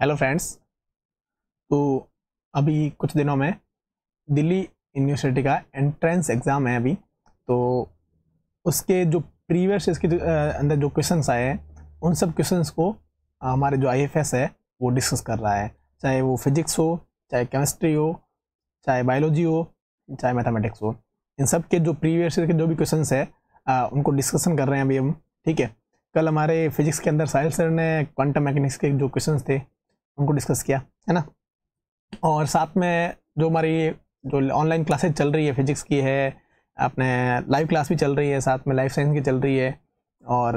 Hello friends तो अभी कुछ दिनों में दिल्ली यूनिवर्सिटी का एंट्रेंस एग्ज़ाम है अभी तो उसके जो प्रीवियस इसके अंदर जो क्वेश्चन आए हैं उन सब क्वेश्चन को हमारे जो आई है वो डिस्कस कर रहा है चाहे वो फिजिक्स हो चाहे केमिस्ट्री हो चाहे बायोलॉजी हो चाहे मैथमेटिक्स हो इन सब के जो प्रीवियस के जो भी क्वेश्चन है उनको डिस्कसन कर रहे हैं अभी हम ठीक है कल हमारे फिजिक्स के अंदर साहिल सर ने क्वांटम मैकेनिक्स के जो क्वेश्चंस थे उनको डिस्कस किया है ना और साथ में जो हमारी जो ऑनलाइन क्लासेज चल रही है फिजिक्स की है अपने लाइव क्लास भी चल रही है साथ में लाइफ साइंस की चल रही है और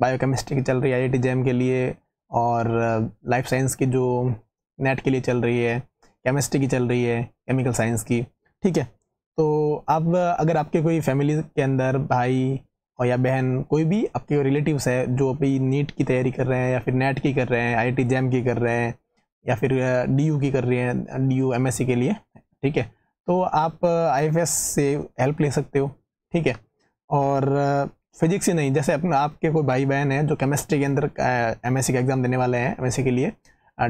बायोकेमिस्ट्री uh, की चल रही है आई आई टी जैम के लिए और लाइफ uh, साइंस की जो नेट के लिए चल रही है केमिस्ट्री की चल रही है केमिकल साइंस की ठीक है तो अब अगर आपके कोई फैमिली के अंदर भाई और या बहन कोई भी आपके रिलेटिव्स है जो अभी नीट की तैयारी कर रहे हैं या फिर नेट की कर रहे हैं आई टी जैम की कर रहे हैं या फिर डी की कर रही है डी यू के लिए ठीक है तो आप आई से हेल्प ले सकते हो ठीक है और फिजिक्स ही नहीं जैसे अपने आपके कोई भाई बहन है जो केमिस्ट्री के अंदर एम एस का एग्ज़ाम देने वाले हैं एम के लिए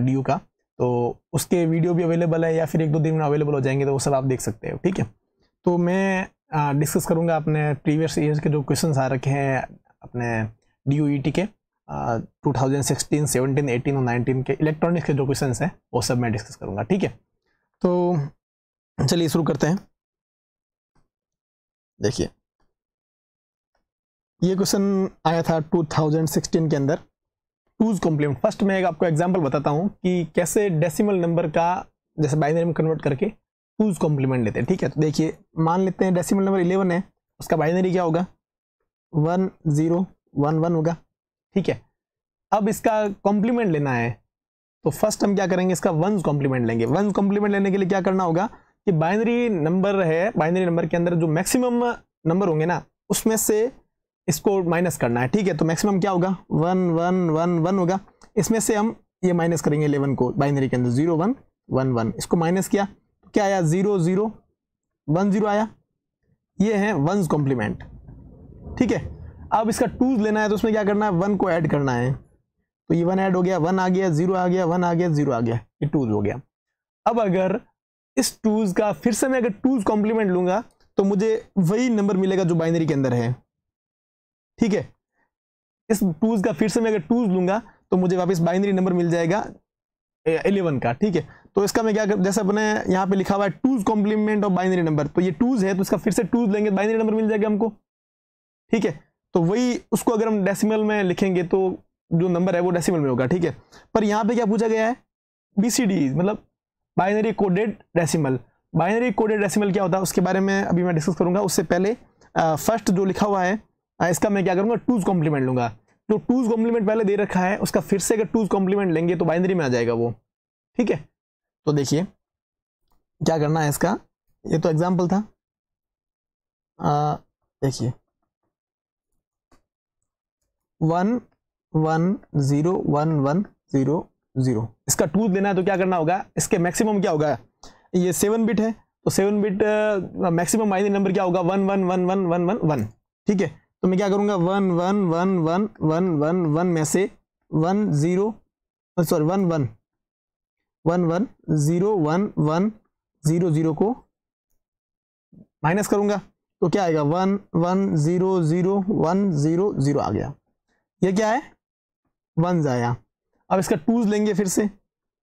डी का तो उसके वीडियो भी अवेलेबल है या फिर एक दो दिन में अवेलेबल हो जाएंगे तो वो सब आप देख सकते हो ठीक है तो मैं डिस्कस करूँगा अपने प्रीवियस ईयर्स के जो क्वेश्चन आ रखे हैं अपने डी e के two thousand sixteen seventeen eighteen और नाइनटीन के इलेक्ट्रॉनिक्स के जो क्वेश्चन हैं वो सब मैं डिस्कस करूँगा ठीक है तो चलिए शुरू करते हैं देखिए ये क्वेश्चन आया था 2016 के अंदर टूज कॉम्प्लीमेंट फर्स्ट मैं एक आपको एग्जांपल बताता हूँ कि कैसे डेसिमल नंबर का जैसे बाइनरी में कन्वर्ट करके टूज कॉम्प्लीमेंट लेते हैं ठीक है तो देखिए मान लेते हैं डेसिमल नंबर इलेवन है उसका बाइनरी क्या होगा वन जीरो वन वन होगा ठीक है अब इसका कॉम्प्लीमेंट लेना है तो फर्स्ट हम क्या करेंगे इसका वंस कॉम्प्लीमेंट लेंगे वंस कॉम्प्लीमेंट लेने के लिए क्या करना होगा कि बाइनरी नंबर है बाइनरी नंबर के अंदर जो मैक्सिमम नंबर होंगे ना उसमें से इसको माइनस करना है ठीक है तो मैक्सिमम क्या होगा वन वन वन वन होगा इसमें से हम ये माइनस करेंगे इलेवन को बाइनरी के अंदर जीरो वन वन वन इसको माइनस किया तो क्या आया जीरो जीरो वन जीरो आया ये है वंस कॉम्प्लीमेंट ठीक है अब इसका टू लेना है तो उसमें क्या करना है वन को ऐड करना है तो ये वन ऐड हो गया वन आ गया जीरो आ गया वन आ गया जीरो आ गया ये टूज हो गया अब अगर इस टूज का फिर से मैं अगर टूज कॉम्प्लीमेंट लूंगा तो मुझे वही नंबर मिलेगा जो बाइनरी के अंदर है ठीक है इस टूज का फिर से मैं अगर टूज लूंगा तो मुझे वापस बाइनरी नंबर मिल जाएगा एलेवन का ठीक है तो इसका मैं क्या कर जैसे अपने यहाँ पे लिखा हुआ है two's complement of binary number तो ये टूज है तो इसका फिर से टूज लेंगे बाइनरी तो नंबर मिल जाएगा हमको ठीक है तो वही उसको अगर हम डेसिमल में लिखेंगे तो जो नंबर है वो डेसिमल में होगा ठीक है पर यहाँ पे क्या पूछा गया है बी e, मतलब binary coded decimal binary coded decimal क्या होता है उसके बारे में अभी मैं डिस्कस करूँगा उससे पहले फर्स्ट जो लिखा हुआ है आ, इसका मैं क्या करूँगा टूज कॉम्प्लीमेंट लूँगा जो तो टूज कॉम्प्लीमेंट पहले दे रखा है उसका फिर से अगर टूज कॉम्प्लीमेंट लेंगे तो बाइनरी में आ जाएगा वो ठीक है तो देखिए क्या करना है इसका ये तो एग्जाम्पल था देखिए one one zero one one zero zero इसका टू देना है तो क्या करना होगा इसके मैक्सिमम क्या होगा ये सेवन बिट है तो seven bit maximum binary number क्या होगा one one one one one one one ठीक है तो मैं क्या करूंगा one one one one one one one में से one zero sorry one one one one zero one one zero zero को माइनस करूँगा तो क्या आएगा one one zero zero one zero zero आ गया ये क्या है वन आया अब इसका टूज लेंगे फिर से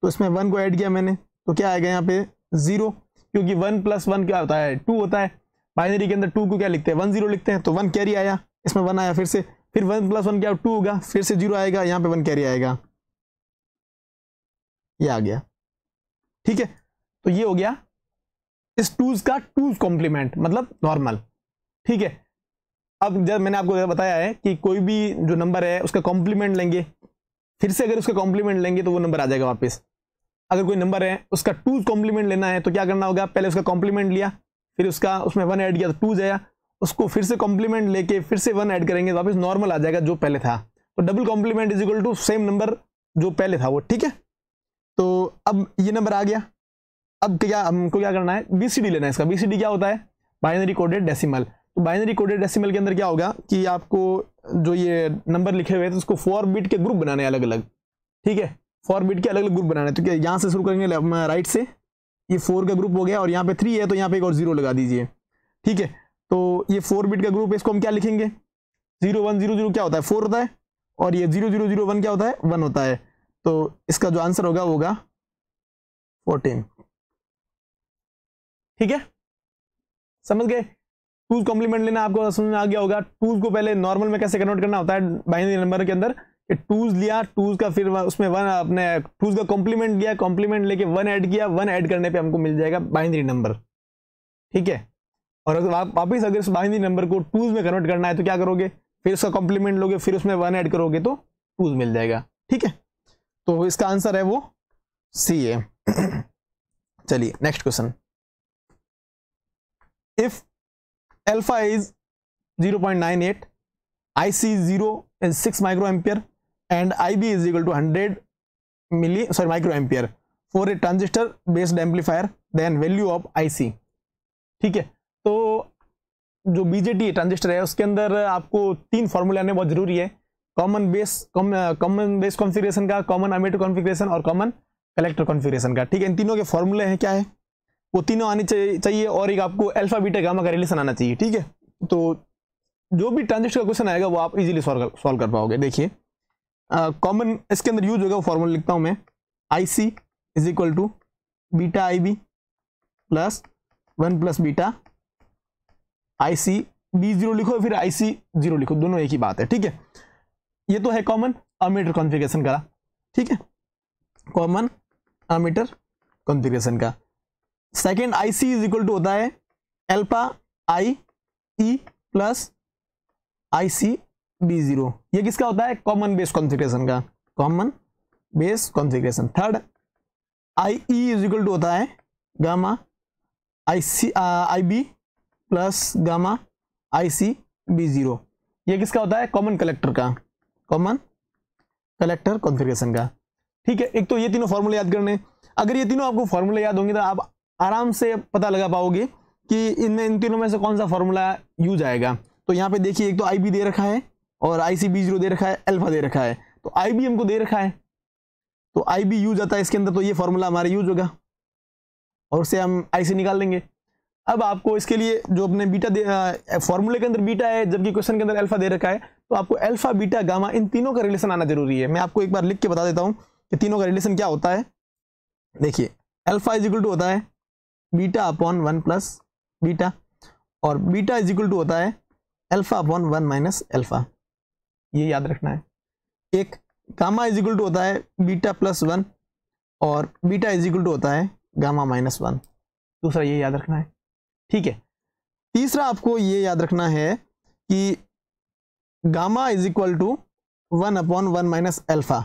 तो इसमें वन को ऐड किया मैंने तो क्या आएगा यहाँ पे जीरो क्योंकि वन प्लस वन क्या होता है टू होता है बाइनरी के अंदर टू को क्या लिखते हैं वन जीरो लिखते हैं तो वन कैरी आया इसमें वन आया फिर से फिर वन प्लस वन क्या टू होगा फिर से जीरो आएगा यहाँ पे वन कैरी आएगा ये आ गया ठीक है तो ये हो गया इस टूज का टूज कॉम्प्लीमेंट मतलब नॉर्मल ठीक है अब जब मैंने आपको बताया है कि कोई भी जो नंबर है उसका कॉम्प्लीमेंट लेंगे फिर से अगर उसका कॉम्प्लीमेंट लेंगे तो वो नंबर आ जाएगा वापस अगर कोई नंबर है उसका टू कॉम्प्लीमेंट लेना है तो क्या करना होगा पहले उसका कॉम्प्लीमेंट लिया फिर उसका उसमें वन ऐड किया तो टू आया उसको फिर से कॉम्प्लीमेंट लेके फिर से वन ऐड करेंगे तो वापस नॉर्मल आ जाएगा जो पहले था तो double complement is equal to same number जो पहले था वो ठीक है तो अब ये नंबर आ गया अब क्या हमको क्या करना है डी लेना है इसका डी क्या होता है binary coded decimal binary coded decimal के अंदर क्या होगा कि आपको जो ये नंबर लिखे हुए थे तो उसको फोर बिट के ग्रुप बनाने अलग अलग ठीक है फोर बिट के अलग अलग ग्रुप बनाने तो क्या यहाँ से शुरू करेंगे राइट से ये फोर का ग्रुप हो गया और यहाँ पे थ्री है तो यहाँ पे एक और जीरो लगा दीजिए ठीक है तो ये फोर बिट का ग्रुप है इसको हम क्या लिखेंगे जीरो वन जीरो जीरो क्या होता है फोर होता है और ये जीरो जीरो जीरो वन क्या होता है वन होता है तो इसका जो आंसर होगा वो होगा फोर्टीन ठीक है समझ गए टूज कॉम्प्लीमेंट लेना आपको समझ में आ गया होगा टूज को पहले नॉर्मल में कैसे कन्वर्ट करना होता है बाइनरी नंबर के अंदर टूज लिया टूज का फिर उसमें वन अपने टूज का कॉम्प्लीमेंट लिया कॉम्प्लीमेंट लेके वन ऐड किया वन ऐड करने पे हमको मिल जाएगा बाइनरी नंबर ठीक है और वापस अगर उस बाइनरी नंबर को टूज में कन्वर्ट करना है तो क्या करोगे फिर उसका कॉम्प्लीमेंट लोगे फिर उसमें वन ऐड करोगे तो टूज मिल जाएगा ठीक है तो इसका आंसर है वो सी ए चलिए next question if alpha is 0.98 ic 0 and 6 B and ib is equal to 100 milli sorry for for a transistor based amplifier then value of ic ठीक है तो जो बीजेटी ट्रांजिस्टर है उसके अंदर आपको तीन फॉर्मूले आने बहुत जरूरी है common base common base configuration का कॉमन अमेटर कॉन्फ़िगरेशन और कॉमन कलेक्टर कॉन्फ़िगरेशन का ठीक है इन तीनों के फॉर्मूले हैं क्या है वो तीनों आने चाहिए और एक आपको अल्फा बीटा गामा का रिलेशन आना चाहिए ठीक है तो जो भी ट्रांजिस्टर का क्वेश्चन आएगा वो आप इजीली सॉल्व कर सॉल्व कर पाओगे देखिए कॉमन इसके अंदर यूज होगा वो फॉर्मूला लिखता हूँ मैं I C is equal to beta I B plus one plus beta I C B zero लिखो फिर आई सी जीरो लिखो दोनों एक ही बात है ठीक है ये तो है कॉमन अमीटर कॉन्फ़िगरेशन का ठीक है कॉमन अमीटर कॉन्फ़िगरेशन का second I C is equal to होता है alpha I E plus I C B zero ये किसका होता है कॉमन बेस कॉन्फ़िगरेशन का common base configuration third I E is equal to होता है gamma I C I B plus gamma I C B zero ये किसका होता है कॉमन कलेक्टर का कॉमन कलेक्टर कॉन्फ़िगरेशन का ठीक है एक तो ये तीनों फॉर्मूले याद करने अगर ये तीनों आपको फॉर्मूले याद होंगे तो आप आराम से पता लगा पाओगे कि इनमें इन तीनों में से कौन सा फॉर्मूला यूज आएगा तो यहाँ पे देखिए एक तो आई बी दे रखा है और आई सी बी जीरो दे रखा है एल्फा दे रखा है तो आई बी हमको दे रखा है तो आई बी यूज आता है इसके अंदर तो ये फॉर्मूला हमारा यूज होगा और उसे हम आई सी निकाल लेंगे अब आपको इसके लिए जो अपने बीटा फॉर्मूले के अंदर बीटा है जबकि क्वेश्चन के अंदर अल्फा दे रखा है तो आपको अल्फा बीटा गामा इन तीनों का रिलेशन आना जरूरी है मैं आपको एक बार लिख के बता देता हूँ कि तीनों का रिलेशन क्या होता है देखिए अल्फा इज इक्वल टू होता है beta upon one plus beta और बीटा इज इक्वल टू होता है alpha upon one minus alpha ये याद रखना है एक गामा इज इक्वल टू होता है बीटा प्लस वन और बीटा इज इक्वल टू होता है गामा माइनस वन दूसरा ये याद रखना है ठीक है तीसरा आपको ये याद रखना है कि gamma is equal to one upon one minus alpha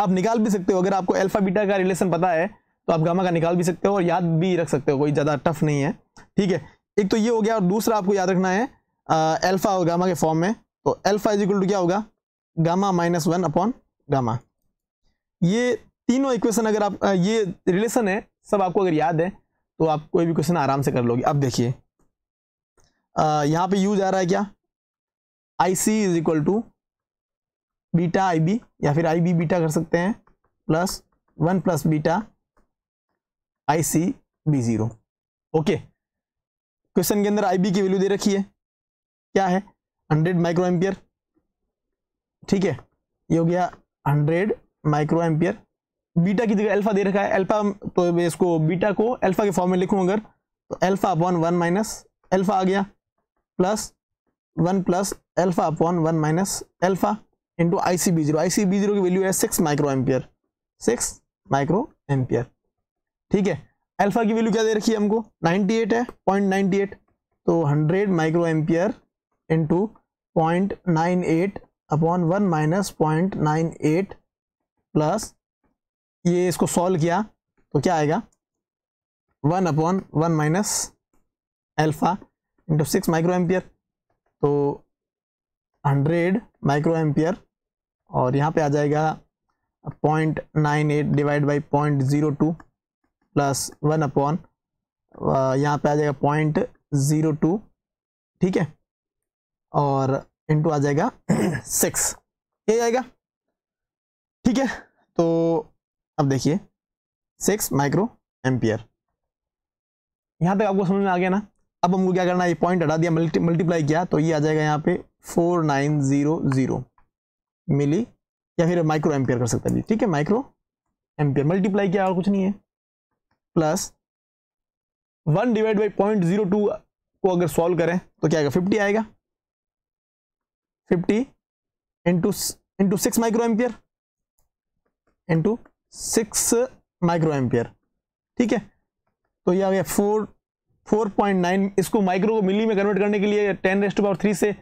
आप निकाल भी सकते हो अगर आपको अल्फा बीटा का रिलेशन पता है तो आप गामा का निकाल भी सकते हो और याद भी रख सकते हो कोई ज़्यादा टफ नहीं है ठीक है एक तो ये हो गया और दूसरा आपको याद रखना है एल्फा और गामा के फॉर्म में तो एल्फा इज इक्वल टू क्या होगा gamma minus one upon gamma ये तीनों इक्वेशन अगर आप ये रिलेशन है सब आपको अगर याद है तो आप कोई भी क्वेश्चन आराम से कर लोगे अब देखिए यहाँ पे यूज आ रहा है क्या I C is equal to beta I B या फिर आई बी बीटा कर सकते हैं plus one plus beta I C B zero okay question के अंदर आई बी की वैल्यू दे रखी है क्या है हंड्रेड माइक्रो एम्पियर ठीक है ये हो गया हंड्रेड माइक्रो एम्पियर बीटा की जगह अल्फा दे रखा है अल्फा तो इसको बीटा को अल्फा के फॉर्म में लिखूं अगर तो alpha upon one minus alpha आ गया plus one plus alpha upon one minus alpha into I C B zero I C B zero की वैल्यू है six micro ampere six micro ampere ठीक है अल्फा की वैल्यू क्या दे रखी है हमको 98 है 0.98 तो 100 micro ampere into point nine eight upon one minus point nine eight plus ये इसको सॉल्व किया तो क्या आएगा one upon one minus alpha into six micro ampere तो हंड्रेड माइक्रो एम्पियर और यहाँ पे आ जाएगा point nine eight divide by point zero two plus one upon यहाँ पे आ जाएगा पॉइंट ज़ीरो टू ठीक है और इंटू आ जाएगा सिक्स ये आएगा ठीक है तो अब देखिए सिक्स माइक्रो एम्पियर यहाँ तक आपको समझ में आ गया ना अब हमको क्या करना है ये पॉइंट हटा दिया मल्टी मल्टीप्लाई किया तो ये आ जाएगा यहाँ पे four nine zero zero milli या फिर माइक्रो एम्पियर कर सकता है ठीक है माइक्रो एम्पियर मल्टीप्लाई किया और कुछ नहीं है plus one divide by point zero two को अगर सॉल्व करें तो क्या आएगा फिफ्टी आएगा fifty into into six micro ampere into six micro ampere ठीक है तो ये आ गया फोर फोर पॉइंट नाइन इसको माइक्रो को मिली में कन्वर्ट करने के लिए टेन रेस्ट पावर थ्री से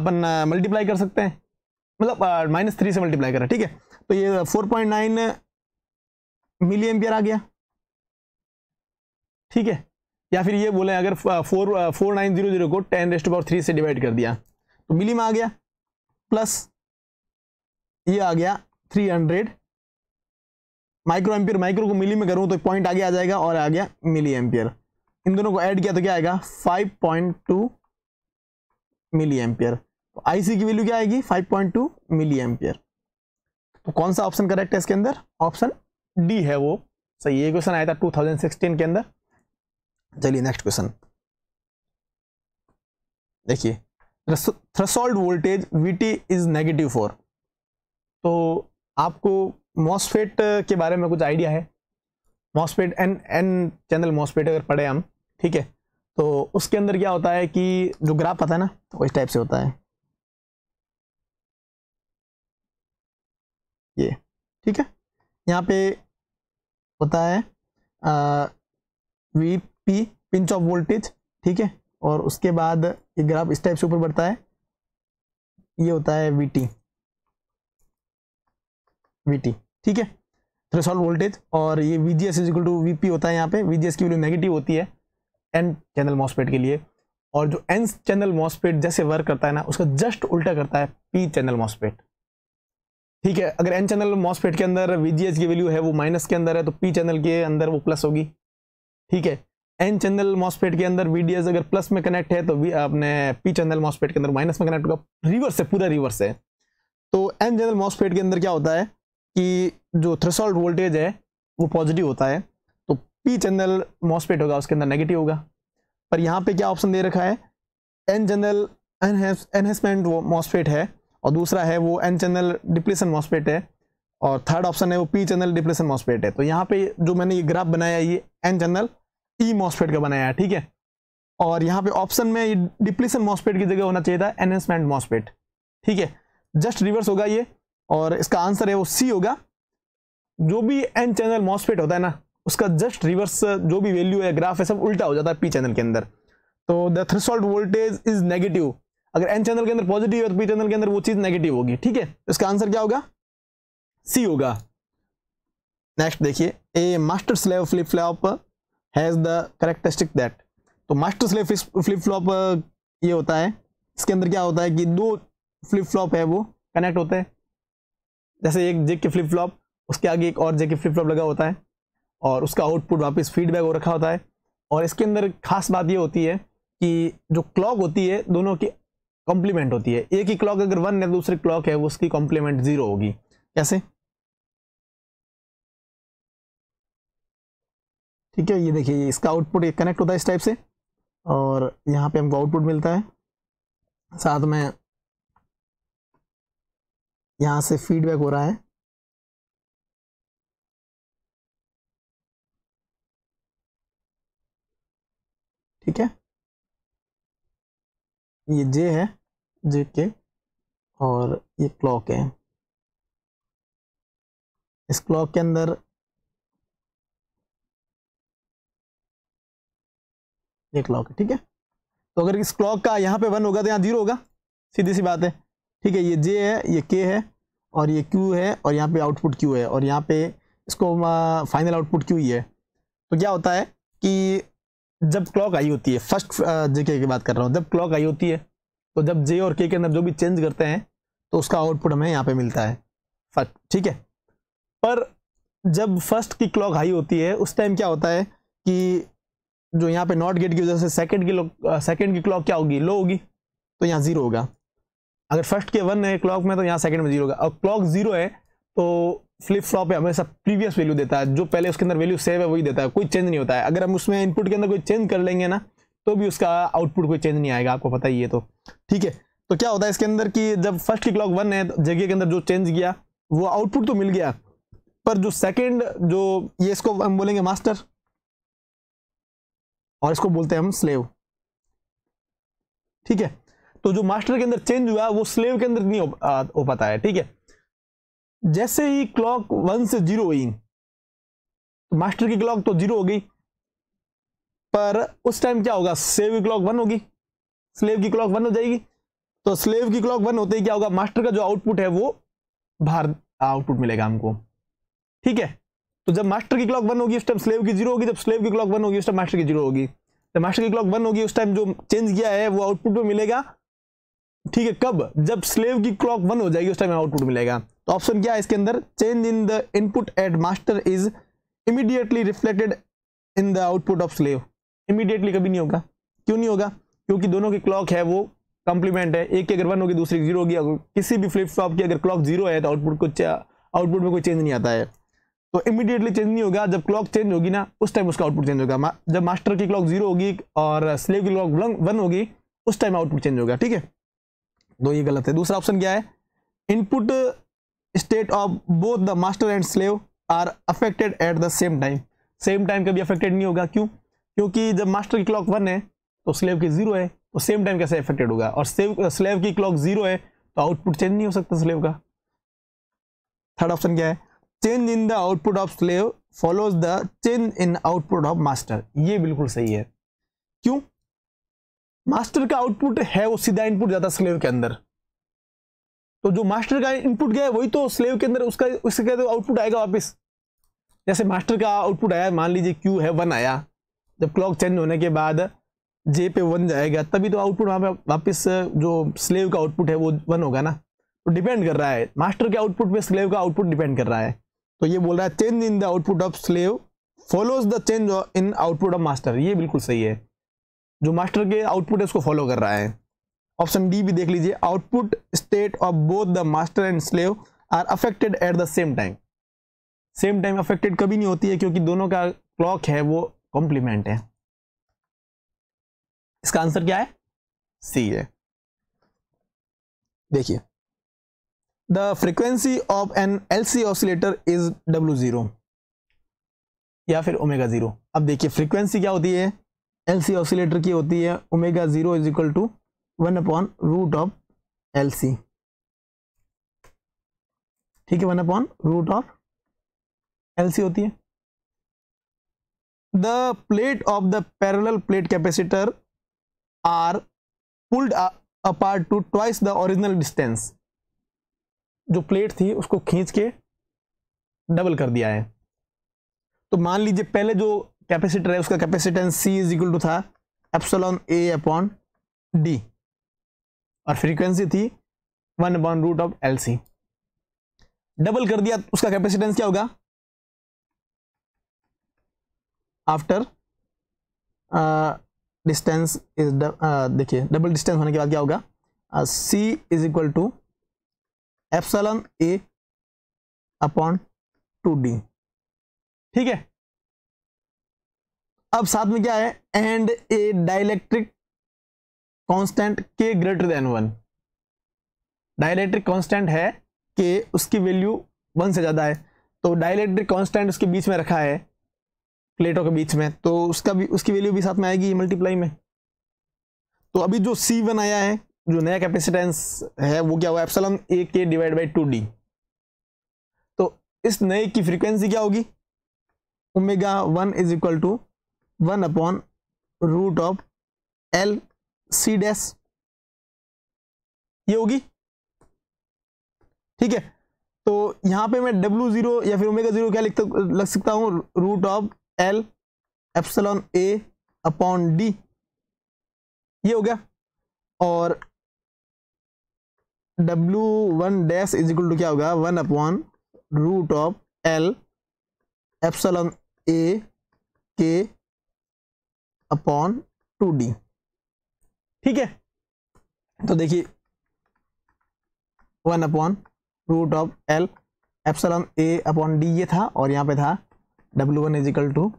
अपन मल्टीप्लाई कर सकते हैं मतलब माइनस थ्री से मल्टीप्लाई करें ठीक है तो ये four point nine milli ampere आ गया ठीक है या फिर ये बोले अगर four four nine zero zero को टेन रेस्ट पावर थ्री से डिवाइड कर दिया तो मिली में आ गया प्लस ये आ गया three hundred micro ampere micro को मिली में करूँ तो पॉइंट आगे आ जाएगा और आ गया मिली एम्पियर इन दोनों को ऐड किया तो क्या आएगा five point two milli ampere तो आईसी की वैल्यू क्या आएगी 5.2 मिली एम्पियर तो कौन सा ऑप्शन करेक्ट है इसके अंदर ऑप्शन डी है वो सही ये क्वेश्चन आया था 2016 के अंदर चलिए नेक्स्ट क्वेश्चन देखिए threshold voltage T is negative four तो आपको मॉसफेट के बारे में कुछ आइडिया है MOSFET N N channel MOSFET अगर पढ़े हम ठीक है तो उसके अंदर क्या होता है कि जो ग्राफ आता है ना वो तो इस टाइप से होता है ये ठीक है यहाँ पे होता है V P pinch off voltage ठीक है और उसके बाद ये ग्राफ इस टाइप से ऊपर बढ़ता है ये होता है वी टी वी टी ठीक है थ्रेसोल्ड वोल्टेज और ये V G S is equal to V P होता है यहाँ पे वी जी एस की वैल्यू नेगेटिव होती है एन चैनल मॉसपेट के लिए और जो एन चैनल मॉसपेट जैसे वर्क करता है ना उसका जस्ट उल्टा करता है पी चैनल मॉसपेट ठीक है अगर एन चैनल मॉसपेट के अंदर वी जी एस की वैल्यू है वो माइनस के अंदर है तो पी चैनल के अंदर वो प्लस होगी ठीक है एन चैनल मॉसपेट के अंदर वीडियस अगर प्लस में कनेक्ट है तो आपने पी चैनल मॉसपेट के अंदर माइनस में कनेक्ट होगा रिवर्स है पूरा रिवर्स है तो एन चैनल मॉसपेट के अंदर क्या होता है कि जो थ्रेसोल्ट वोल्टेज है वो पॉजिटिव होता है तो पी चैनल मॉसपेट होगा उसके अंदर नेगेटिव होगा पर यहाँ पे क्या ऑप्शन दे रखा है एन चैनल एनहेंसमेंट मॉसपेट है और दूसरा है वो एन चैनल डिप्लेशन मॉसपेट है और थर्ड ऑप्शन है वो पी चैनल डिप्लेशन मॉसपेट है तो यहाँ पे जो मैंने ये ग्राफ बनाया ये N channel E e MOSFET का बनाया है ठीक है और यहाँ पे ऑप्शन में डिप्लीसन मॉस्फेट की जगह होना चाहिए था एनहेंसमेंट मॉस्फेट ठीक है जस्ट रिवर्स होगा ये और इसका आंसर है वो सी होगा जो भी एन चैनल मॉस्फेट होता है ना उसका जस्ट रिवर्स जो भी वैल्यू है ग्राफ है सब उल्टा हो जाता है पी चैनल के अंदर तो the threshold voltage is negative अगर एन चैनल के अंदर पॉजिटिव है तो पी चैनल के अंदर वो चीज नेगेटिव होगी ठीक है तो इसका आंसर क्या होगा सी होगा नेक्स्ट देखिए a master slave flip flop has the characteristic that तो मास्टर स्लेव फ्लिप फ्लॉप ये होता है इसके अंदर क्या होता है कि दो फ्लिप फ्लॉप है वो कनेक्ट होते हैं जैसे एक जे के फ्लिप फ्लॉप उसके आगे एक और जे के फ्लिप फ्लॉप लगा होता है और उसका आउटपुट वापस फीडबैक हो रखा होता है और इसके अंदर खास बात ये होती है कि जो क्लॉक होती है दोनों की कॉम्प्लीमेंट होती है एक ही क्लॉक अगर वन है दूसरी क्लॉक है उसकी कॉम्प्लीमेंट जीरो होगी कैसे ठीक है ये देखिए ये इसका आउटपुट कनेक्ट होता है इस टाइप से और यहाँ पे हमको आउटपुट मिलता है साथ में यहाँ से फीडबैक हो रहा है ठीक है ये जे है जे के और ये क्लॉक है इस क्लॉक के अंदर ये क्लॉक है ठीक है तो अगर इस क्लॉक का यहाँ पे वन होगा तो यहाँ जीरो होगा सीधी सी बात है ठीक है ये जे है ये के है और ये क्यू है और यहाँ पे आउटपुट क्यू है और यहाँ पे इसको फाइनल आउटपुट क्यू ही है तो क्या होता है कि जब क्लॉक आई होती है फर्स्ट जे के की बात कर रहा हूँ जब क्लॉक आई होती है तो जब जे और के के अंदर जो भी चेंज करते हैं तो उसका आउटपुट हमें यहाँ पे मिलता है फर्स्ट ठीक है पर जब फर्स्ट की क्लॉक हाई होती है उस टाइम क्या होता है कि जो यहाँ पे नॉट गेट की वजह से सेकंड की सेकंड uh, की क्लॉक क्या होगी लो होगी तो यहाँ जीरो होगा अगर फर्स्ट के वन है क्लॉक में तो यहाँ सेकंड में जीरो होगा और क्लॉक जीरो है तो फ्लिप फ्लॉप है हमेशा प्रीवियस वैल्यू देता है जो पहले उसके अंदर वैल्यू सेव है वही देता है कोई चेंज नहीं होता है अगर हम उसमें इनपुट के अंदर कोई चेंज कर लेंगे ना तो भी उसका आउटपुट कोई चेंज नहीं आएगा आपको पता ही है तो ठीक है तो क्या होता है इसके अंदर कि जब फर्स्ट की क्लॉक वन है तो जगह के अंदर जो चेंज किया वो आउटपुट तो मिल गया पर जो सेकेंड जो ये इसको हम बोलेंगे मास्टर और इसको बोलते हैं हम स्लेव ठीक है तो जो मास्टर के अंदर चेंज हुआ वो स्लेव के अंदर नहीं हो, आ, हो पाता है ठीक है जैसे ही क्लॉक वन से जीरो हुई मास्टर तो की क्लॉक तो जीरो गई पर उस टाइम क्या होगा सेव की क्लॉक वन होगी स्लेव की क्लॉक वन हो जाएगी तो स्लेव की क्लॉक वन होते ही क्या होगा मास्टर का जो आउटपुट है वो बाहर आउटपुट मिलेगा हमको ठीक है तो जब मास्टर की क्लॉक वन होगी उस टाइम स्लेव की जीरो होगी जब स्लेव की क्लॉक वन होगी उस टाइम मास्टर की जीरो होगी जब मास्टर की क्लॉक वन होगी उस टाइम जो चेंज किया है वो आउटपुट में मिलेगा ठीक है कब जब स्लेव की क्लॉक वन हो जाएगी उस टाइम आउटपुट मिलेगा तो ऑप्शन क्या है इसके अंदर change in the input at master is immediately reflected in the output of slave immediately कभी नहीं होगा क्यों नहीं होगा क्योंकि दोनों की क्लॉक है वो कॉम्प्लीमेंट है एक की अगर वन होगी दूसरी की जीरो होगी किसी भी फ्लिप फ्लॉप की अगर क्लॉक जीरो है तो आउटपुट को आउटपुट में कोई चेंज नहीं आता है तो इमीडिएटली चेंज नहीं होगा जब क्लॉक चेंज होगी ना उस टाइम उसका आउटपुट चेंज होगा जब मास्टर की क्लॉक जीरो होगी और स्लेव की क्लॉक वन होगी उस टाइम आउटपुट चेंज होगा ठीक है तो ये गलत है दूसरा ऑप्शन क्या है input state of both the master and slave are affected at the same time same time कभी अफेक्टेड नहीं होगा क्यों क्योंकि जब मास्टर की क्लॉक वन है तो स्लेव की जीरो है तो सेम टाइम कैसे अफेक्टेड होगा और स्लेव की क्लॉक जीरो है तो आउटपुट चेंज नहीं हो सकता स्लेव का थर्ड ऑप्शन क्या है change in the output of slave follows the change in output of master ये बिल्कुल सही है क्यों मास्टर का आउटपुट है वो सीधा इनपुट जाता स्लेव के अंदर तो जो मास्टर का इनपुट गया वही तो स्लेव के अंदर उसका उसके तो आउटपुट आएगा वापस जैसे मास्टर का आउटपुट आया मान लीजिए क्यू है वन आया जब क्लॉक चेंज होने के बाद जे पे वन जाएगा तभी तो आउटपुट वहाँ पे वापस जो स्लेव का आउटपुट है वो वन होगा ना तो डिपेंड कर रहा है मास्टर के आउटपुट पे स्लेव का आउटपुट डिपेंड कर रहा है तो ये बोल रहा है change in the output of slave follows the change in output of master ये बिल्कुल सही है जो मास्टर के आउटपुट है उसको फॉलो कर रहा है ऑप्शन डी भी देख लीजिए output state of both the master and slave are affected at the same time same time affected कभी नहीं होती है क्योंकि दोनों का क्लॉक है वो कॉम्प्लीमेंट है इसका आंसर क्या है सी है देखिए the frequency of an LC oscillator is W0 या फिर ओमेगा जीरो अब देखिए फ्रीक्वेंसी क्या होती है एल सी ऑसिलेटर की होती है omega zero is equal to one upon root of L C ठीक है one upon root of L C होती है the plate of the parallel plate capacitor are pulled apart to twice the original distance जो plate थी उसको खींच के double कर दिया है तो मान लीजिए पहले जो कैपेसिटर है उसका capacitance C is equal to था एप्सलॉन ए अपॉन डी और फ्रीक्वेंसी थी one upon root of L C double कर दिया उसका कैपेसिटेंस क्या होगा आफ्टर डिस्टेंस इज देखिए डबल डिस्टेंस होने के बाद क्या होगा C is equal to epsilon A upon two D ठीक है अब साथ में क्या है and a dielectric constant K greater than one dielectric constant है के उसकी वैल्यू वन से ज़्यादा है तो डायलेक्ट्रिक कांस्टेंट उसके बीच में रखा है प्लेटों के बीच में तो उसका भी उसकी वैल्यू भी साथ में आएगी मल्टीप्लाई में तो अभी जो सी वन आया है जो नया कैपेसिटेंस है वो क्या हुआ एप्सलम ए के डिवाइड बाई टू डी तो इस नए की फ्रीक्वेंसी क्या होगी omega one is equal to one upon root of L C dash ये होगी ठीक है तो यहां पे मैं डब्ल्यू जीरो या फिर ओमेगा जीरो क्या लिख तो, लग सकता हूं root of L epsilon A upon D ये हो गया और W one dash is equal to क्या होगा one upon root of L epsilon A K upon two D ठीक है तो देखिए one upon root of L epsilon A upon D ये था और यहाँ पे था डब्ल्यू वन इजिकल टू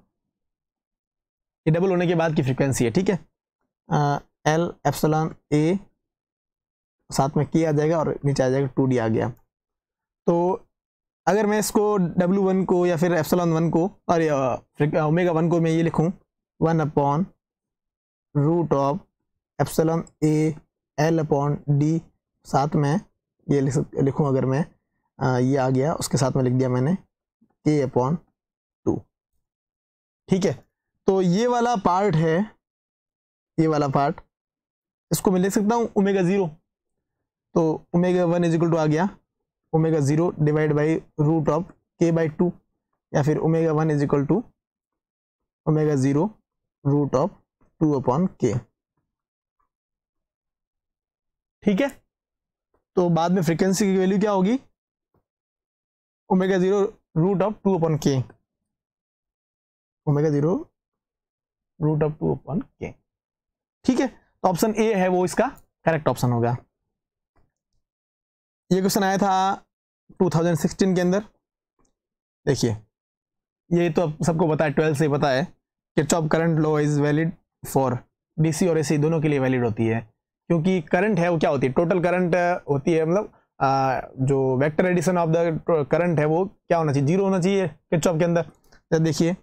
ये डबल होने के बाद की फ्रीक्वेंसी है ठीक है एल एप्सलॉन ए साथ में के आ जाएगा और नीचे आ जाएगा टू डी आ गया तो अगर मैं इसको डब्ल्यू वन को या फिर एफसलॉन वन को और ओमेगा वन को मैं ये लिखूँ one upon root of epsilon A L upon D साथ में ये लिखूँ अगर मैं आ, ये आ गया उसके साथ में लिख दिया मैंने के अपॉन टू ठीक है तो ये वाला पार्ट है ये वाला पार्ट इसको मैं लिख सकता हूँ ओमेगा ज़ीरो तो ओमेगा वन इजिकल टू आ गया omega zero divide by root of K by two या फिर omega one equal to omega zero root of two upon K ठीक है तो बाद में फ्रीक्वेंसी की वैल्यू क्या होगी omega zero root of two upon K omega zero root of two upon K ठीक है तो ऑप्शन ए है वो इसका करेक्ट ऑप्शन होगा ये क्वेश्चन आया था 2016 के अंदर देखिए ये तो आप सबको पता है ट्वेल्थ से पता है कि चॉप current law is valid for DC और एसी दोनों के लिए वैलिड होती है क्योंकि करंट है वो क्या होती है टोटल करंट होती है मतलब जो vector addition of the current है वो क्या होना चाहिए जीरो होना चाहिए किचॉप के अंदर तो देखिए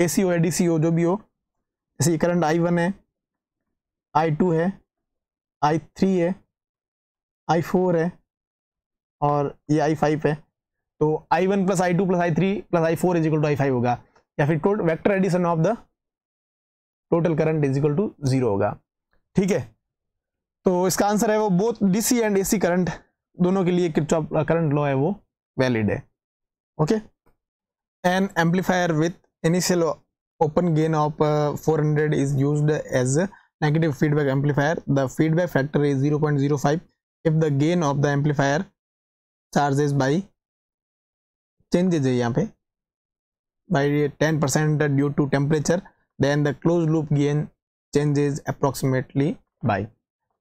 ए सी हो या डी सी हो जो भी हो जैसे करंट आई वन है आई टू है आई थ्री है आई फोर है और ये आई फाइव है तो I one plus I two plus I three plus I four is equal to I five होगा या फिर total vector addition of the total current is equal to zero होगा ठीक है तो इसका आंसर है वो both DC and AC current दोनों के लिए करंट लॉ है वो वैलिड है okay an amplifier with initial open gain of four hundred is use as negative feedback amplifier the feedback factor is 0.05 if the gain of the amplifier charges by changes है यहाँ पे by 10% due to temperature then the closed loop gain changes approximately by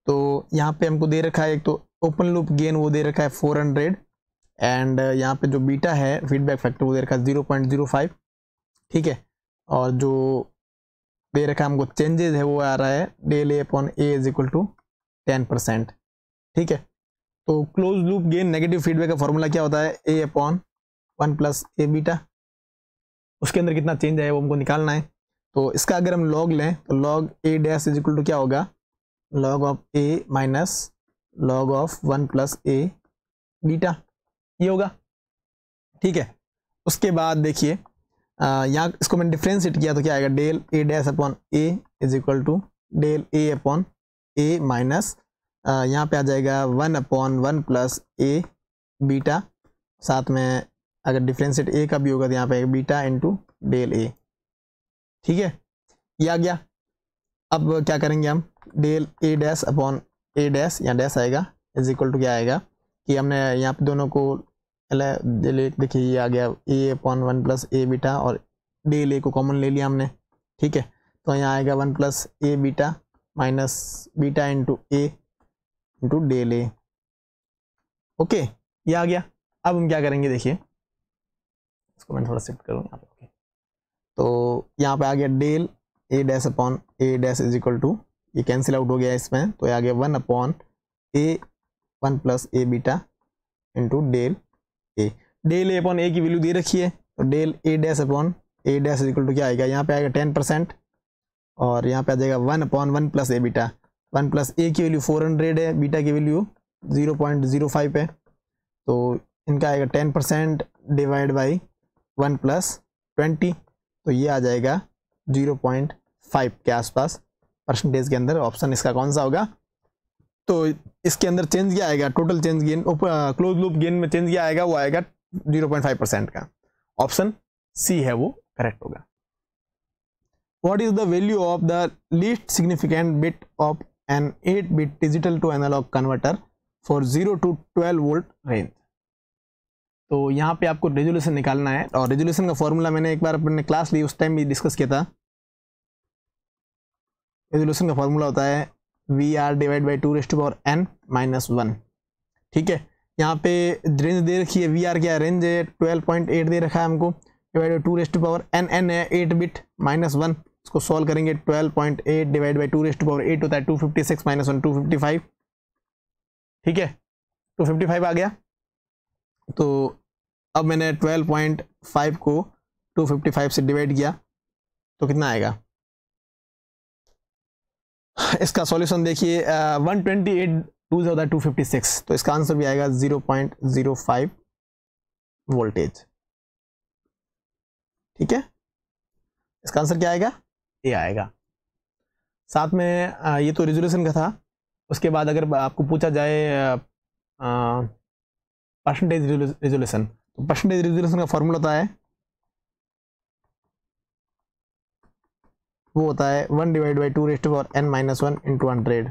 तो यहाँ पे हमको दे रखा है एक तो ओपन लूप गेन वो दे रखा है 400 एंड यहाँ पे जो बीटा है फीडबैक फैक्टर वो दे रखा है 0.05 ठीक है और जो दे तो रखा हमको चेंजेज है वो आ रहा है del A upon A is equal to ten percent ठीक है तो close loop gain negative feedback का फॉर्मूला क्या होता है A upon one plus A beta उसके अंदर कितना चेंज आया वो हमको निकालना है तो इसका अगर हम लॉग लें तो log A dash is equal to क्या होगा log of A minus log of one plus A beta ये होगा ठीक है उसके बाद देखिए यहाँ इसको मैंने डिफ्रेंशिएट किया तो क्या आएगा del A dash upon A is equal to del A upon A minus यहाँ पे आ जाएगा one upon one plus A beta साथ में अगर डिफ्रेंशिएट ए का भी होगा तो यहाँ पे बीटा इंटू डेल ए ठीक है ये आ गया अब क्या करेंगे हम del A dash upon A dash या डैस आएगा इज इक्वल टू क्या आएगा कि हमने यहाँ पे दोनों को डिलीट देखिए ये आ गया A upon one plus A beta और डेल एल ए को कॉमन ले लिया हमने ठीक है तो यहाँ आएगा one plus A beta minus beta into A into del A okay ये आ गया अब हम क्या करेंगे देखिए इसको मैं थोड़ा शिफ्ट करूँ यहाँ ओके तो यहाँ पे आ गया del A dash upon A dash is equal to ये कैंसिल आउट हो गया इसमें तो ये आ गया one upon A one plus A beta into del A del A upon A की वैल्यू दे रखी है तो del A dash upon A dash equal to क्या आएगा यहाँ पे आएगा टेन परसेंट और यहाँ पे आ जाएगा one upon one plus A beta one plus A की वैल्यू फोर हंड्रेड है बीटा की value zero point zero five है तो इनका आएगा ten percent divide by one plus twenty तो ये आ जाएगा जीरो पॉइंट फाइव के आसपास परसेंटेज के अंदर ऑप्शन इसका कौन सा होगा तो इसके अंदर चेंज क्या आएगा total change gain close loop gain में चेंज क्या आएगा वो आएगा 0.5 परसेंट का ऑप्शन सी है वो करेक्ट होगा what is the value of the least significant bit of an 8 bit digital to analog converter for 0 to 12 volt range तो यहाँ पे आपको रेजोल्यूशन निकालना है और रेजोल्यूशन का फॉर्मूला मैंने एक बार अपने क्लास ली उस टाइम भी डिस्कस किया था रेजोल्यूशन का फॉर्मूला होता है V R divide by two raised power N minus one ठीक है यहाँ पे रेंज दे रखी है वी आर क्या रेंज है ट्वेल्व पॉइंट एट दे रखा है हमको divide by two raised power N N है एट बिट माइनस वन इसको सॉल्व करेंगे twelve point eight divide by two raised power eight होता है two fifty six minus one two fifty five ठीक है टू फिफ्टी फाइव आ गया तो अब मैंने ट्वेल्व पॉइंट फाइव को टू फिफ्टी फाइव से डिवाइड किया तो कितना आएगा इसका सॉल्यूशन देखिए वन ट्वेंटी एट टू जो टू फिफ्टी सिक्स तो इसका आंसर भी आएगा zero point zero five voltage ठीक है इसका आंसर क्या आएगा ये आएगा साथ में आ, ये तो रिजोल्यूशन का था उसके बाद अगर आपको पूछा जाए परसेंटेज रिजोल्यूशन तो परसेंटेज रिजोल्यूशन का फॉर्मूला तो होता है वो होता है one divide by two raised for N minus one into hundred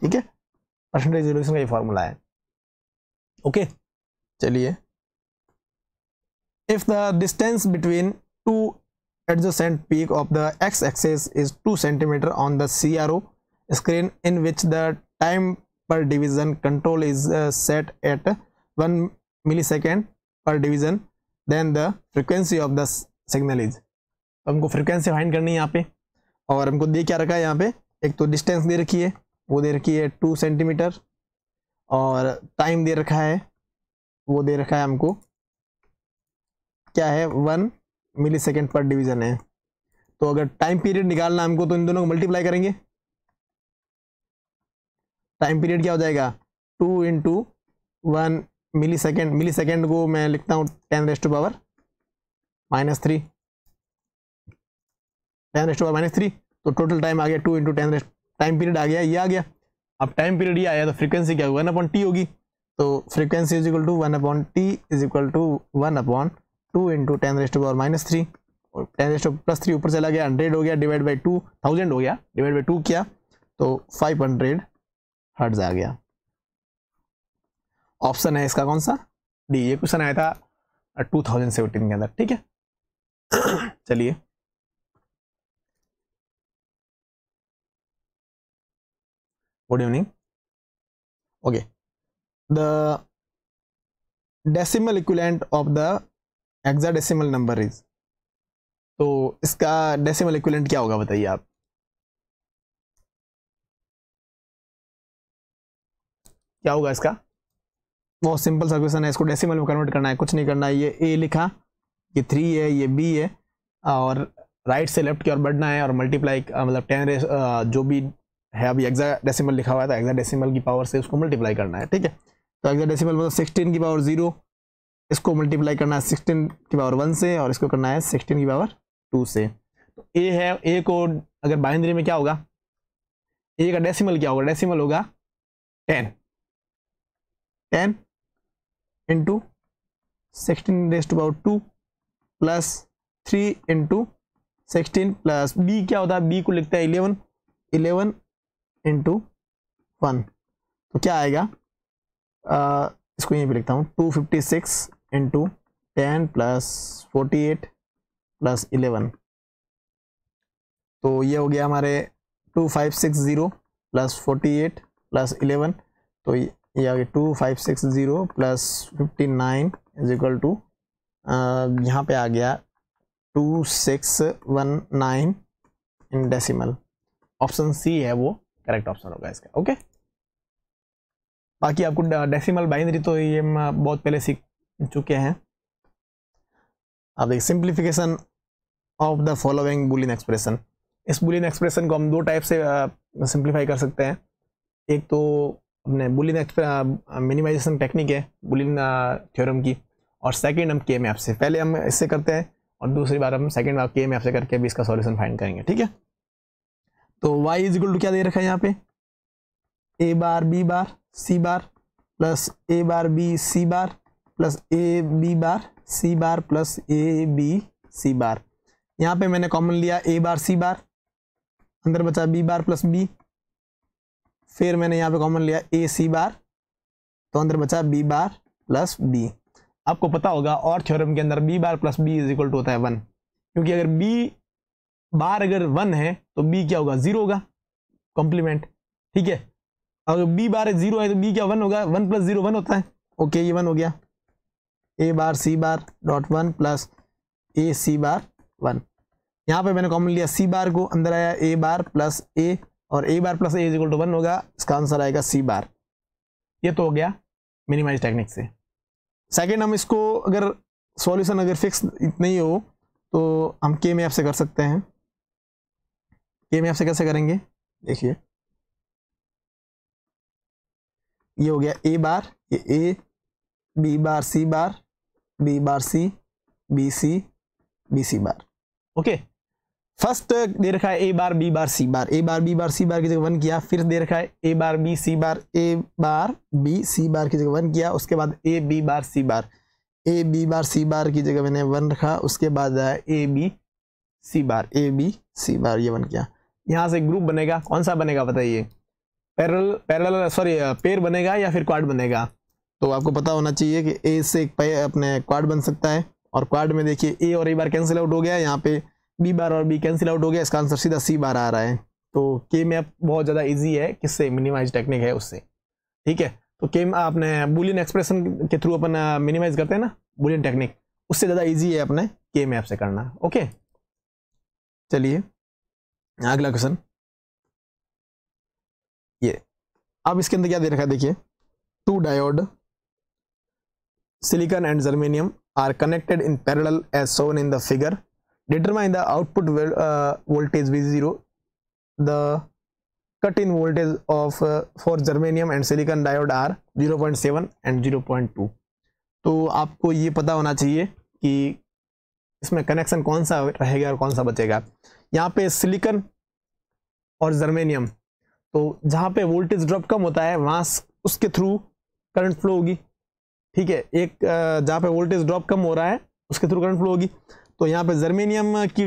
ठीक है परसेंटेज रिजोल्यूशन का ये फॉर्मूला है ओके चलिए if the distance between two adjacent peak of the X axis is two centimetre on the C R O screen in which the time per division control is set at one millisecond per division then the frequency of the signal is तो हमको frequency find करनी है यहाँ पे और हमको दे क्या रखा है यहाँ पे एक तो डिस्टेंस दे रखी है वो दे रखी है टू सेंटीमीटर और टाइम दे रखा है वो दे रखा है हमको क्या है one millisecond per division है तो अगर टाइम पीरियड निकालना हमको तो इन दोनों को मल्टीप्लाई करेंगे टाइम पीरियड क्या हो जाएगा two into one millisecond millisecond को मैं लिखता हूँ ten raised to power minus three ten raised minus three तो टोटल टाइम आ गया two into ten raised time period आ गया ये आ गया अब टाइम पीरियड ये आया तो फ्रीक्वेंसी क्या वन अपॉन टी होगी तो frequency is equal to one upon T is equal to one upon two into ten raised power minus three और टेन रेस्ट प्लस थ्री ऊपर चला गया हंड्रेड हो गया डिवाइड बाई टू थाउजेंड हो गया डिवाइड बाई टू किया तो फाइव हंड्रेड हर्ट्ज आ गया ऑप्शन है इसका कौन सा डी ये क्वेश्चन आया था टू थाउजेंड सेवेंटीन के अंदर ठीक है चलिए good evening okay the decimal equivalent of the hexadecimal number is तो इसका डेसिमल इक्विलेंट क्या होगा बताइए आप क्या होगा इसका बहुत सिंपल सा क्वेश्चन है इसको डेसिमल में कन्वर्ट करना है कुछ नहीं करना है ये ए लिखा ये थ्री है ये बी है और राइट से लेफ्ट की ओर बढ़ना है और मल्टीप्लाई मतलब टेन रेस जो भी है अभी एग्जा डेसिमल लिखा हुआ था एग्जा डेसिमल की पावर से उसको मल्टीप्लाई करना है ठीक है तो एग्जा डेसिमल मतलब सिक्सटीन की पावर जीरो इसको मल्टीप्लाई करना है सिक्सटीन की पावर वन से और इसको करना है सिक्सटीन की पावर टू से तो ए है ए को अगर बाइंद्री में क्या होगा ए का डेसीमल क्या होगा डेसीमल होगा ten ten into sixteen raise to power two plus three into sixteen plus B क्या होता है बी को लिखता है इलेवन इलेवन इंटू वन तो क्या आएगा आ, इसको यहीं पे लिखता हूँ two fifty six into ten plus forty eight plus eleven तो ये हो गया हमारे two five six zero plus forty eight plus eleven तो ये आ गया two five six zero plus fifty nine is equal to यहाँ पे आ गया two six one nine in decimal option C है वो करेक्ट ऑप्शन होगा इसका ओके बाकी आपको डेसिमल बाइनरी तो ये बहुत पहले सीख चुके हैं अब देखिए simplification of the following Boolean expression इस बुलिन एक्सप्रेशन को हम दो टाइप से सिंप्लीफाई कर सकते हैं एक तो अपने बुलिन मिनिमाइजेशन टेक्निक है बुलिन थ्योरम की और सेकंड हम के मैप से पहले हम इससे करते हैं और दूसरी बार हम सेकंड के मैप से करके भी इसका सॉल्यूशन फाइंड करेंगे ठीक है तो y इक्वल टू क्या दे रखा है यहाँ पे A bar B bar C bar plus A bar B C bar plus A B bar C bar plus A B C bar यहाँ पे मैंने कॉमन लिया ए बार सी बार अंदर बचा बी बार प्लस बी फिर मैंने यहाँ पे कॉमन लिया ए सी बार तो अंदर बचा बी बार प्लस बी आपको पता होगा और थ्योरम के अंदर B bar plus B is equal to होता है वन क्योंकि अगर बी बार अगर वन है तो बी क्या होगा जीरो होगा कॉम्प्लीमेंट ठीक है अगर बी बार जीरो है तो बी क्या वन होगा वन प्लस जीरो वन होता है ओके ये वन हो गया A bar C bar dot one plus A C bar one यहाँ पे मैंने कॉमन लिया सी बार को अंदर आया ए बार प्लस ए और A bar plus is equal equal to one होगा इसका आंसर आएगा सी बार ये तो हो गया मिनिमाइज टेक्निक से सेकेंड हम इसको अगर सॉल्यूशन अगर फिक्स नहीं हो तो हम के में आपसे से कर सकते हैं ये में आपसे कैसे करेंगे देखिए ये हो गया ए बार ये A B bar C bar B bar C B C B C bar okay first दे रखा है ए बार बी बार सी बार ए बार बी बार सी बार की जगह वन किया फिर दे रखा है ए बार बी सी बार ए बार बी सी बार की जगह वन किया उसके बाद ए बी बार सी बार ए बी बार सी बार की जगह मैंने वन रखा उसके बाद आया ए बी सी बार ए बी सी बार ये वन किया यहाँ से ग्रुप बनेगा कौन सा बनेगा बताइए पैरल पैरल सॉरी पेर बनेगा या फिर क्वाड बनेगा तो आपको पता होना चाहिए कि ए से एक अपने क्वाड बन सकता है और क्वाड में देखिए ए और ए बार कैंसिल आउट हो गया यहाँ पे बी बार और बी कैंसिल आउट हो गया इसका आंसर सीधा सी बार आ रहा है तो के मैप बहुत ज़्यादा ईजी है किससे मिनिमाइज टेक्निक है उससे ठीक है तो के आपने बुलियन एक्सप्रेशन के थ्रू अपन मिनिमाइज करते हैं ना बुलियन टेक्निक उससे ज़्यादा ईजी है अपने के मैप से करना ओके चलिए अगला क्वेश्चन ये अब इसके अंदर क्या दे रखा है देखिए two diode silicon and germanium are connected in parallel as shown in the figure determine the output voltage V zero the cut in voltage of for germanium and silicon diode are zero point seven and zero point two तो आपको ये पता होना चाहिए कि इसमें connection कौन सा रहेगा और कौन सा बचेगा यहाँ पे सिलिकन और जर्मेनियम तो जहाँ पे वोल्टेज ड्रॉप कम होता है वहाँ उसके थ्रू करंट फ्लो होगी ठीक है एक जहाँ पे वोल्टेज ड्रॉप कम हो रहा है उसके थ्रू करंट फ्लो होगी तो यहाँ पे जर्मेनियम की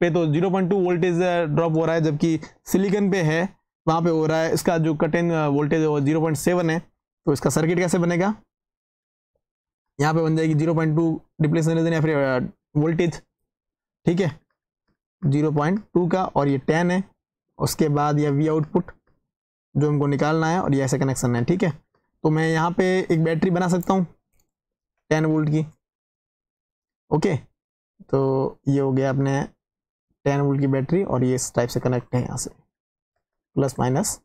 पे तो 0.2 वोल्टेज ड्रॉप हो रहा है जबकि सिलिकन पे है वहाँ पे हो रहा है इसका जो कट इन वोल्टेज है वो जीरो है तो इसका सर्किट कैसे बनेगा यहाँ पे बन जाएगी जीरो पॉइंट टू डिप्लेशन या फिर वोल्टेज ठीक है जीरो पॉइंट टू का और ये टेन है उसके बाद यह वी आउटपुट जो हमको निकालना है और ये ऐसे कनेक्शन है ठीक है तो मैं यहाँ पे एक बैटरी बना सकता हूँ टेन वोल्ट की ओके तो ये हो गया अपने टेन वोल्ट की बैटरी और ये इस टाइप से कनेक्ट है यहाँ से प्लस माइनस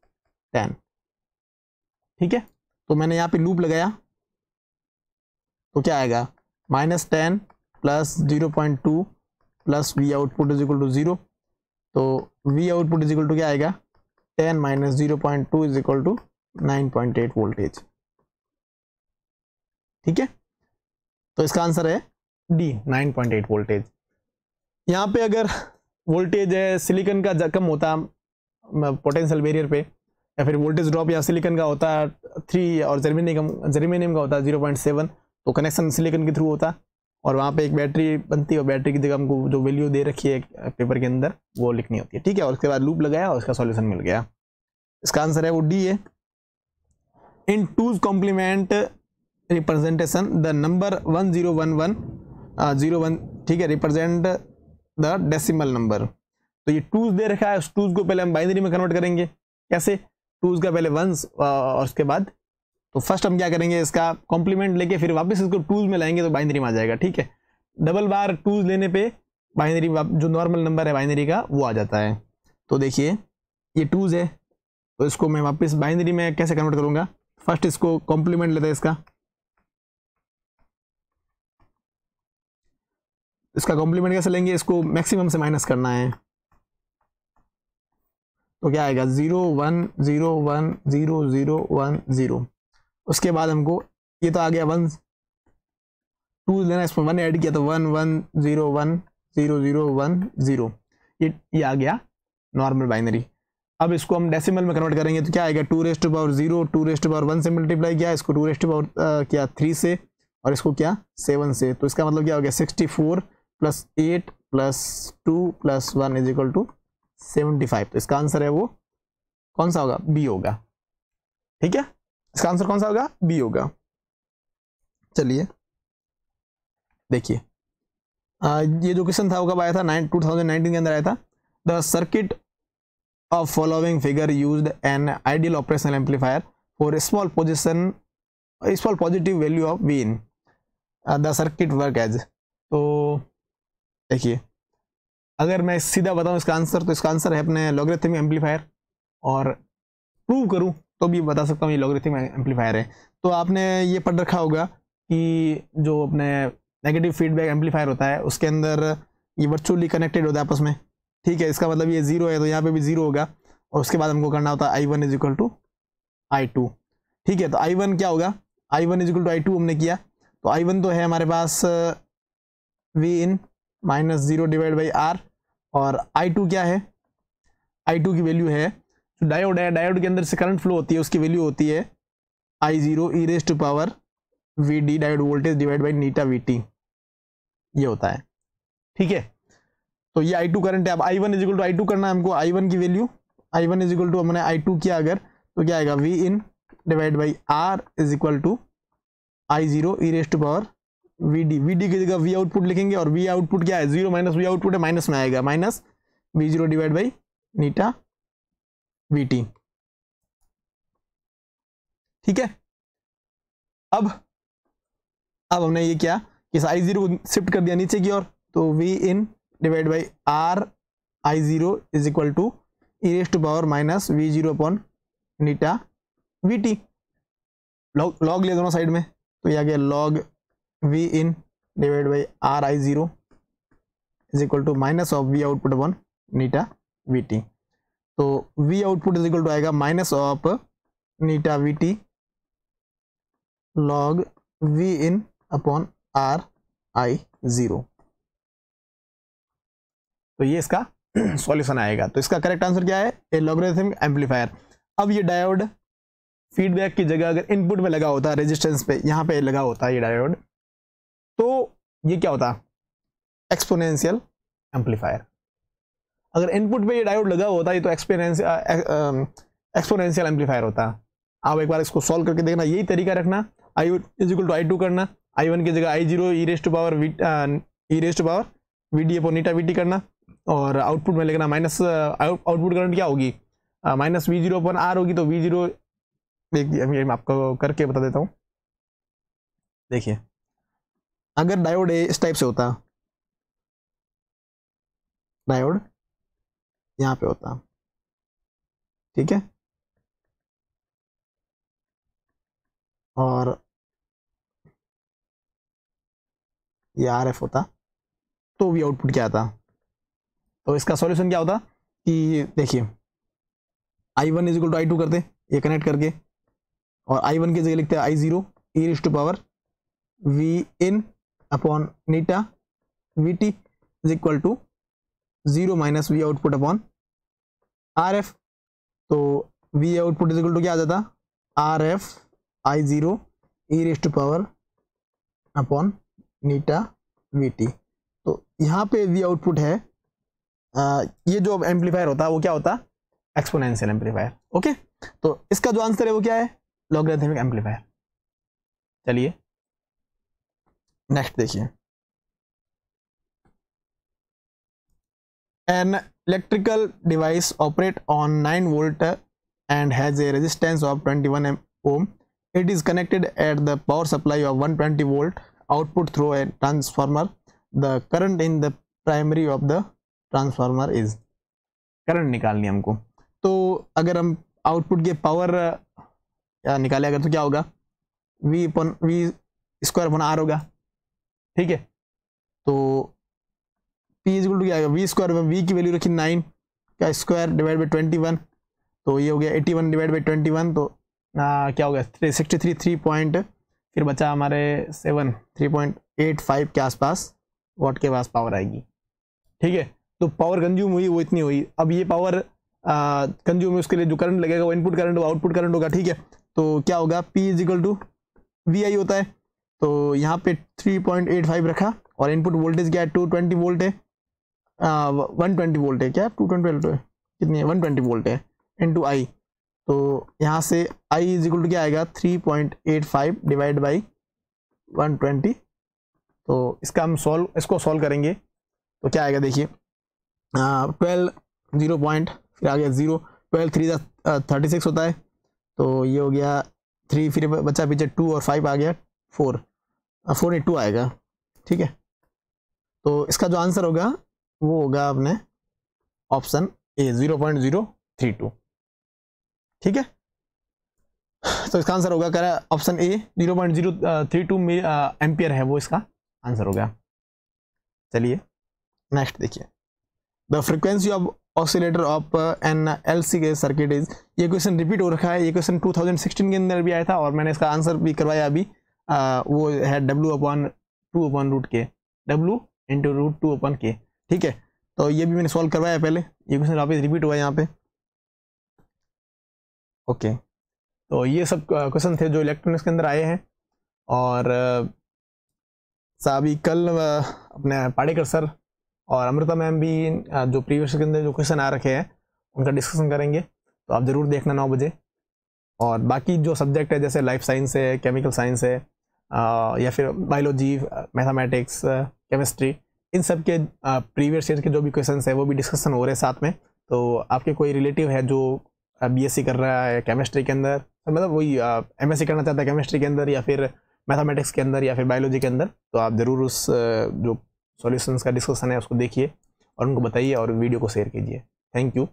टेन ठीक है तो मैंने यहाँ पे लूप लगाया तो क्या आएगा minus ten plus zero point two plus V output is equal to zero तो V output is equal to क्या आएगा ten minus zero point two is equal to nine point eight voltage ठीक है तो इसका आंसर है D nine point eight voltage यहाँ पे अगर वोल्टेज है सिलिकन का कम होता पोटेंशियल बेरियर पे या फिर वोल्टेज ड्रॉप या सिलिकन का होता थ्री और जर्मेनियम जर्मेनियम का होता जीरो पॉइंट सेवन तो कनेक्शन सिलिकन के थ्रू होता और वहाँ पे एक बैटरी बनती है और बैटरी की जगह हमको जो वैल्यू दे रखी है पेपर के अंदर वो लिखनी होती है ठीक है और उसके बाद लूप लगाया और उसका सॉल्यूशन मिल गया इसका आंसर है वो डी है in two's complement representation the number one zero one one zero one ठीक है रिप्रेजेंट द डेसिमल नंबर तो ये टूज दे रखा है उस टूज को पहले हम बाइनरी में कन्वर्ट करेंगे कैसे टूज का पहले वंस और उसके बाद तो फर्स्ट हम क्या करेंगे इसका कॉम्प्लीमेंट लेके फिर वापस इसको टूल में लाएंगे तो बाइनरी में आ जाएगा ठीक है डबल बार टूल लेने पे बाइनरी जो नॉर्मल नंबर है बाइनरी का वो आ जाता है तो देखिए ये टूज है तो इसको मैं वापस बाइनरी में कैसे कन्वर्ट करूँगा फर्स्ट इसको कॉम्प्लीमेंट लेते हैं इसका इसका कॉम्प्लीमेंट कैसे लेंगे इसको मैक्सिमम से माइनस करना है तो क्या आएगा zero one zero one zero zero one zero उसके बाद हमको ये तो आ गया वन टू लेना इसमें वन ऐड किया तो one one zero one zero zero one zero ये ये आ गया नॉर्मल बाइनरी अब इसको हम डेसिमल में कन्वर्ट करेंगे तो क्या आएगा two raised power zero two raised power one से मल्टीप्लाई किया इसको टू रेस्ट पावर क्या थ्री से और इसको क्या सेवन से तो इसका मतलब क्या हो गया sixty four plus eight plus two plus one is equal to seventy five तो इसका आंसर है वो कौन सा होगा बी होगा ठीक है इसका आंसर कौन सा होगा बी होगा चलिए देखिए ये जो क्वेश्चन था वो कब आया था नाइन टू थाउजेंड नाइनटीन के अंदर आया था the circuit of following figure use an ideal operational amplifier for small position small positive value of V in the circuit work as तो देखिए अगर मैं सीधा बताऊं इसका आंसर तो इसका आंसर है अपने लॉग्रेथमिक एम्पलीफायर और प्रूव करूं तो भी बता सकता हूँ ये लॉगरिथम एम्पलीफायर है तो आपने ये पढ़ रखा होगा कि जो अपने नेगेटिव फीडबैक एम्पलीफायर होता है उसके अंदर ये वर्चुअली कनेक्टेड होता है आपस में ठीक है इसका मतलब ये जीरो है तो यहाँ पे भी जीरो होगा और उसके बाद हमको करना होता है I one is equal to I two ठीक है तो आई वन क्या होगा I one is equal to I two हमने किया तो आई वन तो है हमारे पास V in minus zero divide by R और आई टू क्या है आई टू की वैल्यू है डायोड है डायोड के अंदर से करंट फ्लो होती है उसकी वैल्यू होती है I zero e raise to power V D diode voltage divide by eta V T ये होता है ठीक है तो ये आई टू करंट है अब I one is equal to I two करना है हमको आई वन की value I one is equal to हमने आई टू किया अगर तो क्या आएगा V in divide by R is equal to I zero e raise to power V D V D की जगह वी आउटपुट लिखेंगे और वी आउटपुट क्या है जीरो माइनस वी आउटपुट है माइनस में आएगा minus V zero divide by eta V T ठीक है अब अब हमने ये किया कि आई जीरो शिफ्ट कर दिया नीचे की ओर तो V in divide by R I zero is equal to e raise to power minus V zero upon eta V T log log लिया दोनों साइड में तो ये आ गया log V in divide by R I zero is equal to minus of V output upon eta V T तो v output is equal to आएगा minus of eta V T log V in upon are I zero तो ये इसका solution आएगा तो इसका correct answer क्या है ए लॉग्रेथम एम्पलीफायर अब ये डायोड फीडबैक की जगह अगर इनपुट में लगा होता रेजिस्टेंस पे यहाँ पे लगा होता ये डायोड तो ये क्या होता एक्सपोनेंशियल एम्पलीफायर अगर इनपुट पे ये डायोड लगा होता ये तो एक्सपेरेंशियल एक्सपोनेंशियल एम्पलीफायर होता आप एक बार इसको सॉल्व करके देखना यही तरीका रखना I is equal to I two करना आई वन की जगह I zero e raised power e raised power V D upon eta V T करना और आउटपुट में लिखना माइनस आउटपुट करंट क्या होगी minus V zero upon R होगी तो वी जीरो देखिए मैं आपको करके बता देता हूँ देखिए अगर डायोड इस टाइप से होता डायोड यहाँ पे होता ठीक है और ये आर एफ होता तो भी आउटपुट क्या आता तो इसका सॉल्यूशन क्या होता कि देखिए I one is equal to I two करते ये कनेक्ट करके और आई वन की जगह लिखते हैं I zero e raise to power V in upon eta V T is equal to zero minus V output upon R F तो V output is equal to क्या आ जाता R F I zero e raised power upon eta V T तो यहाँ पे we output है आ, ये जो एम्पलीफायर होता है वो क्या होता है एक्सपोनेंशियल एम्पलीफायर ओके तो इसका जो आंसर है वो क्या है लॉगरेथमिक एम्पलीफायर चलिए नेक्स्ट देखिए An electrical device operates on 9 volt and has a resistance of 21 ohm. It is connected at the power supply of 120 volt output through a transformer. The current in the primary of the transformer is current निकालनी हमको तो अगर हम output के power निकाले अगर तो क्या होगा V upon V square upon R होगा ठीक है तो पी इजल टू क्या आएगा वी स्क्वायर में वी की वैल्यू रखी नाइन का square divide by twenty one तो ये हो गया eighty one divide by twenty one तो आ, क्या हो गया three sixty three three point फिर बचा हमारे seven three point eight five के आसपास वॉट के पास पावर आएगी ठीक है तो पावर कंज्यूम हुई वो इतनी हुई अब ये पावर कंज्यूम उसके लिए जो करंट लगेगा वो इनपुट करंट आउटपुट करंट होगा ठीक है तो क्या होगा P is equal to V I होता है तो यहाँ पे 3.85 रखा और इनपुट वोल्टेज क्या है 220 वोल्ट है वन ट्वेंटी वोल्ट है क्या टू ट्वेंटी वोल्ट कितनी है वन ट्वेंटी वोल्ट है टू आई तो यहाँ से आई इज इक्वल टू क्या आएगा three point eight five divide by one twenty तो इसका हम सॉल्व इसको सॉल्व करेंगे तो क्या आएगा देखिए ट्वेल्व ज़ीरो पॉइंट फिर आ गया zero twelve three thirty six होता है तो ये हो गया थ्री फिर बच्चा पीछे टू और फाइव आ गया फोर फोर एट टू आएगा ठीक है तो इसका जो आंसर होगा वो होगा आपने option A zero point zero three two ठीक है तो इसका आंसर होगा कह रहा है option A zero point zero three two ampere है वो इसका आंसर हो गया चलिए नेक्स्ट देखिए the frequency of oscillator of an L C के सर्किट इज ये क्वेश्चन रिपीट हो रखा है ये क्वेश्चन 2016 के अंदर भी आया था और मैंने इसका आंसर भी करवाया अभी आ, वो है W upon two upon root K W into root two upon K ठीक है तो ये भी मैंने सॉल्व करवाया पहले ये क्वेश्चन वापस रिपीट हुआ है यहाँ पे ओके तो ये सब क्वेश्चन थे जो इलेक्ट्रॉनिक्स के अंदर आए हैं और साबी कल अपने पाड़ेकर सर और अमृता मैम भी जो प्रीवियस के अंदर जो क्वेश्चन आ रखे हैं उनका डिस्कशन करेंगे तो आप ज़रूर देखना नौ बजे और बाकी जो सब्जेक्ट है जैसे लाइफ साइंस है केमिकल साइंस है या फिर बायोलॉजी मैथमेटिक्स केमिस्ट्री इन सब के प्रीवियस ईयर के जो भी क्वेश्चन है वो भी डिस्कशन हो रहे हैं साथ में तो आपके कोई रिलेटिव है जो बीएससी कर रहा है केमिस्ट्री के अंदर तो मतलब वही एमएससी करना चाहता है केमिस्ट्री के अंदर या फिर मैथमेटिक्स के अंदर या फिर बायोलॉजी के अंदर तो आप ज़रूर उस जो सॉल्यूशंस का डिस्कशन है उसको देखिए और उनको बताइए और वीडियो को शेयर कीजिए थैंक यू